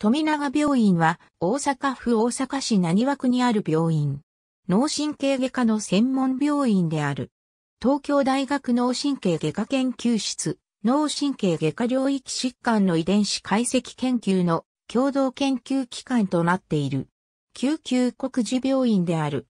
富永病院は大阪府大阪市浪速区にある病院。脳神経外科の専門病院である。東京大学脳神経外科研究室、脳神経外科領域疾患の遺伝子解析研究の共同研究機関となっている。救急国事病院である。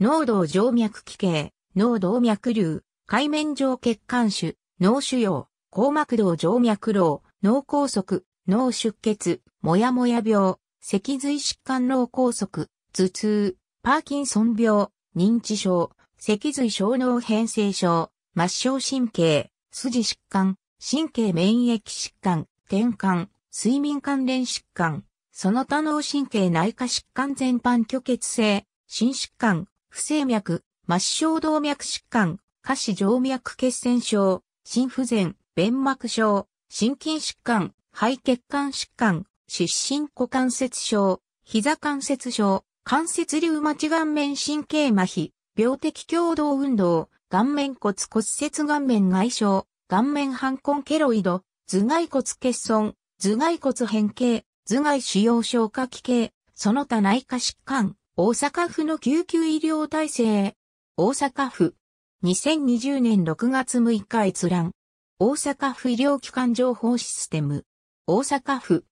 脳動静脈器系、脳動脈瘤、海面上血管腫、脳腫瘍、硬膜動静脈瘤、脳梗塞、脳出血、もやもや病、脊髄疾患脳梗塞、頭痛、パーキンソン病、認知症、脊髄小脳変性症、末梢神経、筋疾患、神経免疫疾患、転換、睡眠関連疾患、その他脳神経内科疾患全般虚血性、心疾患、不整脈、末梢動脈疾患、下肢静脈血栓症、心不全、弁膜症、心筋疾患、肺血管疾患、失神股関節症、膝関節症、関節リウマチ顔面神経麻痺、病的共同運動、顔面骨骨折顔面外傷、顔面反根ケロイド、頭蓋骨欠損、頭蓋骨変形、頭蓋腫瘍消化器系、その他内科疾患、大阪府の救急医療体制。大阪府。2020年6月6日閲覧。大阪府医療機関情報システム。大阪府。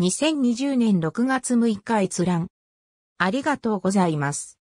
2020年6月6日閲覧。ありがとうございます。